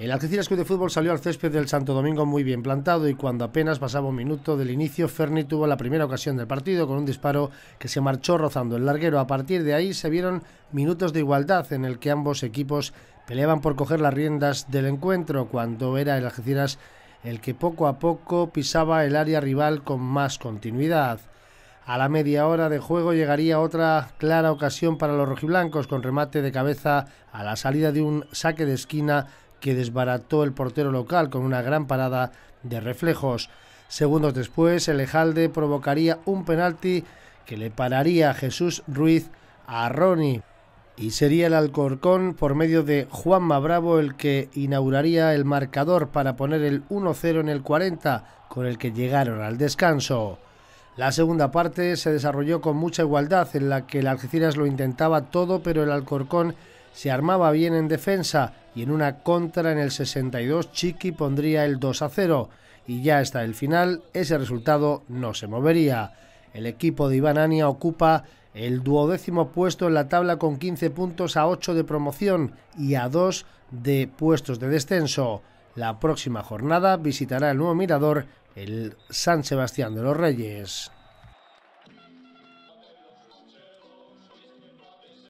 El Algeciras Club de Fútbol salió al césped del Santo Domingo muy bien plantado y cuando apenas pasaba un minuto del inicio, Ferni tuvo la primera ocasión del partido con un disparo que se marchó rozando el larguero. A partir de ahí se vieron minutos de igualdad en el que ambos equipos peleaban por coger las riendas del encuentro cuando era el Algeciras el que poco a poco pisaba el área rival con más continuidad. A la media hora de juego llegaría otra clara ocasión para los rojiblancos con remate de cabeza a la salida de un saque de esquina que desbarató el portero local con una gran parada de reflejos. Segundos después, el Ejalde provocaría un penalti que le pararía a Jesús Ruiz a Ronnie. Y sería el Alcorcón por medio de Juan Bravo el que inauguraría el marcador para poner el 1-0 en el 40, con el que llegaron al descanso. La segunda parte se desarrolló con mucha igualdad, en la que el Algeciras lo intentaba todo, pero el Alcorcón se armaba bien en defensa y en una contra en el 62 Chiqui pondría el 2 a 0 y ya está el final ese resultado no se movería. El equipo de Iván Ania ocupa el duodécimo puesto en la tabla con 15 puntos a 8 de promoción y a 2 de puestos de descenso. La próxima jornada visitará el nuevo mirador, el San Sebastián de los Reyes.